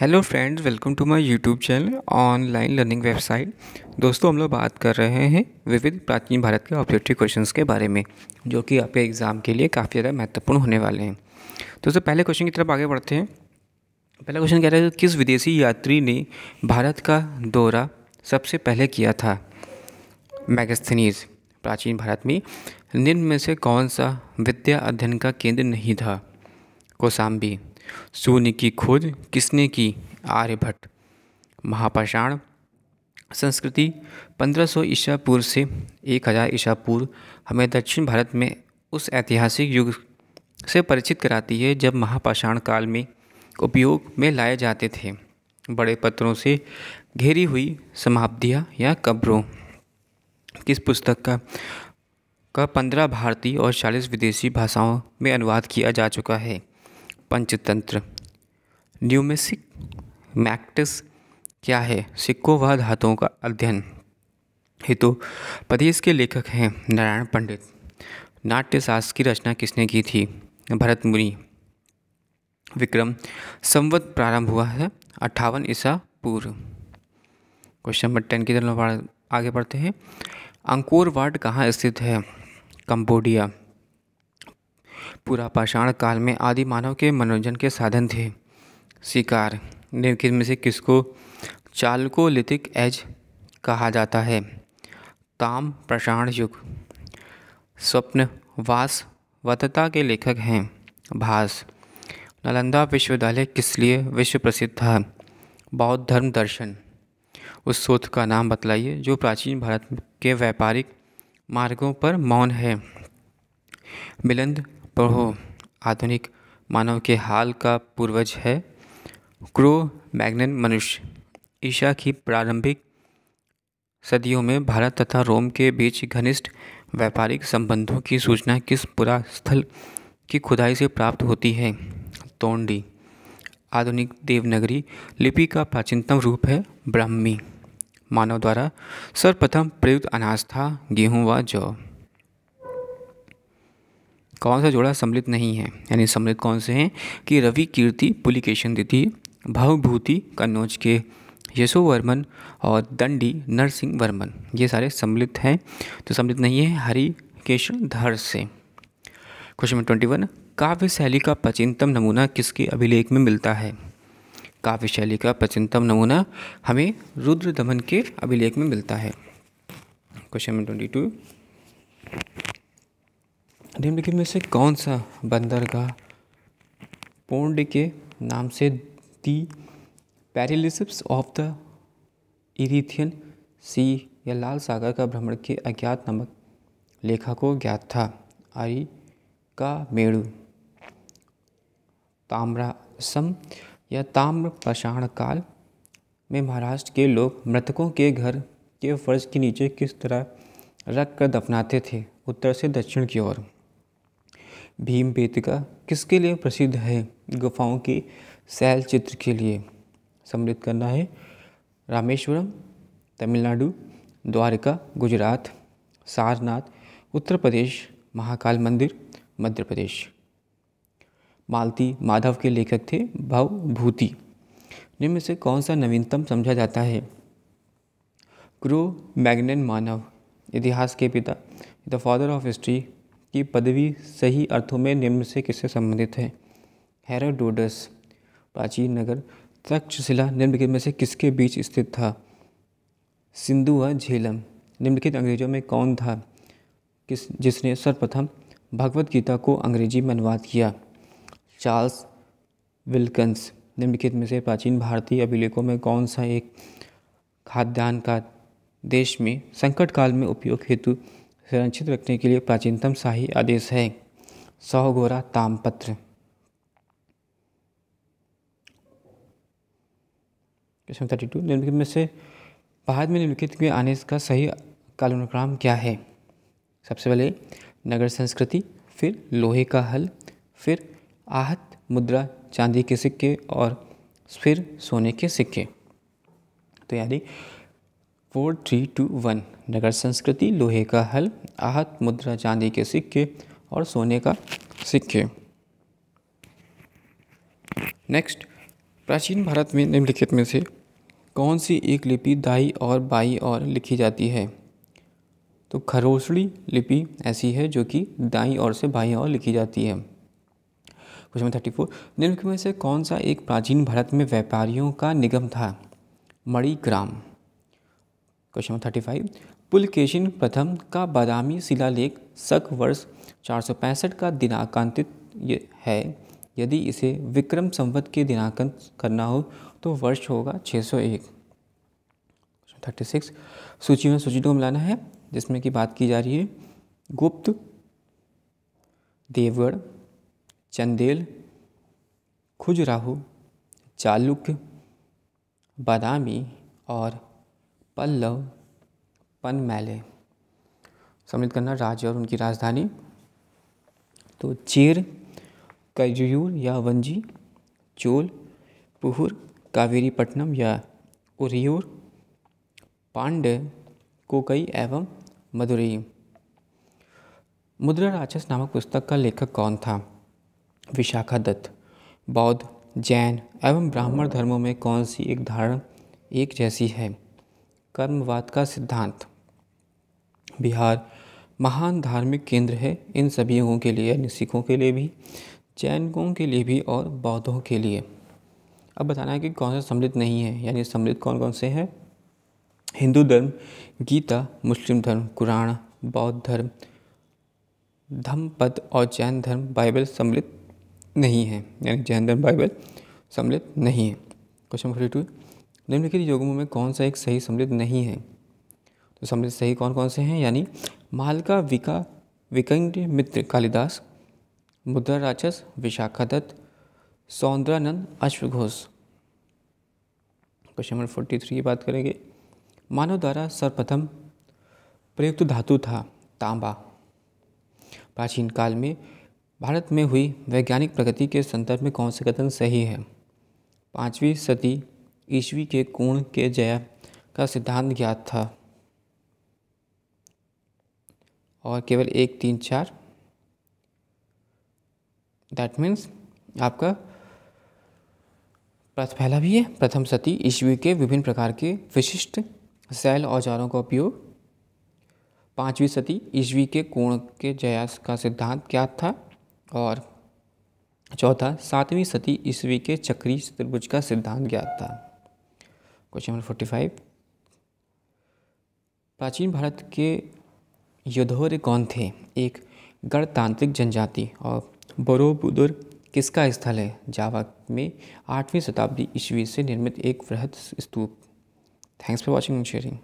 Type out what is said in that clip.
hello friends welcome to my YouTube channel online learning website दोस्तों हम लोग बात कर रहे हैं विविध प्राचीन भारत के ऑब्जेक्टिव क्वेश्चंस के बारे में जो कि आपके एग्ज़ाम के लिए काफ़ी ज़्यादा महत्वपूर्ण होने वाले हैं दोस्तों पहले क्वेश्चन की तरफ आगे बढ़ते हैं पहला क्वेश्चन कह रहा है किस विदेशी यात्री ने भारत का दौरा सबसे पहले किया था मैगस्थनीज प्राचीन भारत में निम्न में से कौन सा विद्या अध्ययन का केंद्र नहीं था कोसाम्बी शून्य की खोज किसने की आर्यभट्ट महापाषाण संस्कृति 1500 सौ ईसा पूर्व से 1000 हज़ार ईसा पूर्व हमें दक्षिण भारत में उस ऐतिहासिक युग से परिचित कराती है जब महापाषाण काल में उपयोग में लाए जाते थे बड़े पत्रों से घेरी हुई समाप्तियाँ या कब्रों किस पुस्तक का का पंद्रह भारतीय और चालीस विदेशी भाषाओं में अनुवाद किया जा चुका है पंचतंत्र न्यूमेसिक मैक्टिस क्या है सिक्कों व धातुओं का अध्ययन हेतु तो प्रदेश के लेखक हैं नारायण पंडित नाट्यशास्त्र की रचना किसने की थी भरत मुनि विक्रम संवत प्रारंभ हुआ है अट्ठावन ईसा पूर्व क्वेश्चन नंबर टेन की तरफ आगे बढ़ते हैं अंकोर वार्ड कहाँ स्थित है कंबोडिया पुरापाषाण काल में आदि मानव के मनोरंजन के साधन थे शिकार निम्नलिखित में से किसको चालकोलिथिक एज कहा जाता है ताम प्रशाण युग वास वतता के लेखक हैं भास नालंदा विश्वविद्यालय किस लिए विश्व प्रसिद्ध था बौद्ध धर्म दर्शन उस शोध का नाम बतलाइए जो प्राचीन भारत के व्यापारिक मार्गों पर मौन है मिलंद पढ़ो आधुनिक मानव के हाल का पूर्वज है क्रो मैग्नन मनुष्य ईशा की प्रारंभिक सदियों में भारत तथा रोम के बीच घनिष्ठ व्यापारिक संबंधों की सूचना किस पुरा स्थल की खुदाई से प्राप्त होती है तोंडी आधुनिक देवनगरी लिपि का प्राचीनतम रूप है ब्राह्मी मानव द्वारा सर्वप्रथम प्रयुक्त अनाज था गेहूँ व जौ कौन सा जोड़ा सम्मिलित नहीं है यानी सम्मिलित कौन से हैं कि रवि कीर्ति पुलिकेशन दिधि भावभूति कन्नौज के यशो वर्मन और दंडी नरसिंह वर्मन ये सारे सम्मिलित हैं तो सम्मिलित नहीं है हरि केशन धर से क्वेश्चन नंबर ट्वेंटी वन काव्य शैली का प्राचीनतम नमूना किसके अभिलेख में मिलता है काव्य शैली का प्राचीनतम नमूना हमें रुद्र दमन के अभिलेख में मिलता है क्वेश्चन नंबर ट्वेंटी टू निम्नलिखित में से कौन सा बंदरगाह पोंड के नाम से दी पैरिलिसिप्स ऑफ द इरिथियन सी या लाल सागर का भ्रमण के अज्ञात नामक लेखा को ज्ञात था आई का मेड़ ताम्रासम या ताम्र पाषाण काल में महाराष्ट्र के लोग मृतकों के घर के फर्श के नीचे किस तरह रख कर दफनाते थे उत्तर से दक्षिण की ओर भीम बेतिका किसके लिए प्रसिद्ध है गुफाओं की शैल चित्र के लिए सम्मिलित करना है रामेश्वरम तमिलनाडु द्वारका गुजरात सारनाथ उत्तर प्रदेश महाकाल मंदिर मध्य प्रदेश मालती माधव के लेखक थे भवभूति निम्न से कौन सा नवीनतम समझा जाता है क्रो मैग्नेन मानव इतिहास के पिता द फादर ऑफ हिस्ट्री की पदवी सही अर्थों में निम्न से किससे संबंधित है हेरोडोटस प्राचीन नगर तक्षशिला निम्नलिखित में से किसके बीच स्थित था सिंधु व झेलम निम्नलिखित अंग्रेजों में कौन था किस जिसने सर्वप्रथम भगवत गीता को अंग्रेजी में अनुवाद किया चार्ल्स विल्कन्स निम्नलिखित में से प्राचीन भारतीय अभिलेखों में कौन सा एक खाद्यान्न का देश में संकट काल में उपयोग हेतु संरक्षित रखने के लिए प्राचीनतम शाही आदेश है गोरा तामपत्र क्वेश्चन थर्टी टू निम्नलिखित में से भारत में निम्नलिखित में आने का सही कालानुक्रम क्या है सबसे पहले नगर संस्कृति फिर लोहे का हल फिर आहत मुद्रा चांदी के सिक्के और फिर सोने के सिक्के तो यानी फोर थ्री टू वन नगर संस्कृति लोहे का हल आहत मुद्रा चांदी के सिक्के और सोने का सिक्के नेक्स्ट प्राचीन भारत में निम्नलिखित में से कौन सी एक लिपि दाई और बाई और लिखी जाती है तो खरोसड़ी लिपि ऐसी है जो कि दाई और से बाई और लिखी जाती है क्वेश्चन थर्टी फोर निम्नलिखित में से कौन सा एक प्राचीन भारत में व्यापारियों का निगम था Manigram question number thirty five Pulakeshin प्रथम का बादामी शिलालेख शक वर्ष चार सौ पैंसठ का दिनाकांतित है यदि इसे विक्रम संवत के दिनांकन करना हो तो वर्ष होगा सौ एक थर्टी सिक्स सूची में सूची को मिलाना है जिसमें की बात की जा रही है गुप्त देवगढ़ चंदेल खुजराहू चालुक्य बादामी और पल्लव पनमैले सम्मिलित करना राज्य और उनकी राजधानी तो चेर कजयूर या वंजी चोल पुहर कावेरीपट्टनम या उरियूर पांडे कोकई एवं मदुरई मुद्रा राक्षस नामक पुस्तक का लेखक कौन था विशाखा दत्त बौद्ध जैन एवं ब्राह्मण धर्मों में कौन सी एक धारणा एक जैसी है कर्मवाद का सिद्धांत बिहार महान धार्मिक केंद्र है इन सभी लोगों के लिए यानी सिखों के लिए भी जैनकों के लिए भी और बौद्धों के लिए अब बताना है कि कौन से सम्मिलित नहीं है यानी सम्मिलित कौन कौन से हैं हिंदू धर्म गीता मुस्लिम धर्म कुरान बौद्ध धर्म धम्मपद और जैन धर्म बाइबल सम्मिलित नहीं है यानी जैन धर्म बाइबल सम्मिलित नहीं है क्वेश्चन नंबर टू निम्नलिखित योगों में कौन सा एक सही सम्मिलित नहीं है तो सम्मिलित सही कौन कौन से हैं यानी मालका विका विकंड मित्र कालिदास मुद्रा राक्षस दत्त सौंदरानंद अश्वघोष क्वेश्चन नंबर फोर्टी थ्री की बात करेंगे मानव द्वारा सर्वप्रथम प्रयुक्त धातु था तांबा प्राचीन काल में भारत में हुई वैज्ञानिक प्रगति के संदर्भ में कौन से कथन सही है पाँचवीं सदी ईस्वी के कोण के जय का सिद्धांत ज्ञात था और केवल एक तीन चार दैट मीन्स आपका पहला भी है प्रथम सती ईस्वी के विभिन्न प्रकार के विशिष्ट शैल औजारों का उपयोग पांचवी सती ईस्वी के कोण के जयास का सिद्धांत ज्ञात था और चौथा सातवीं सती ईस्वी के चक्री त्रिभुज का सिद्धांत ज्ञात था क्वेश्चन नंबर फोर्टी फाइव प्राचीन भारत के योधौर्य कौन थे एक गणतांत्रिक जनजाति और बरोबुदुर किसका स्थल है जावा में आठवीं शताब्दी ईस्वी से निर्मित एक वृहद स्तूप thanks for watching and sharing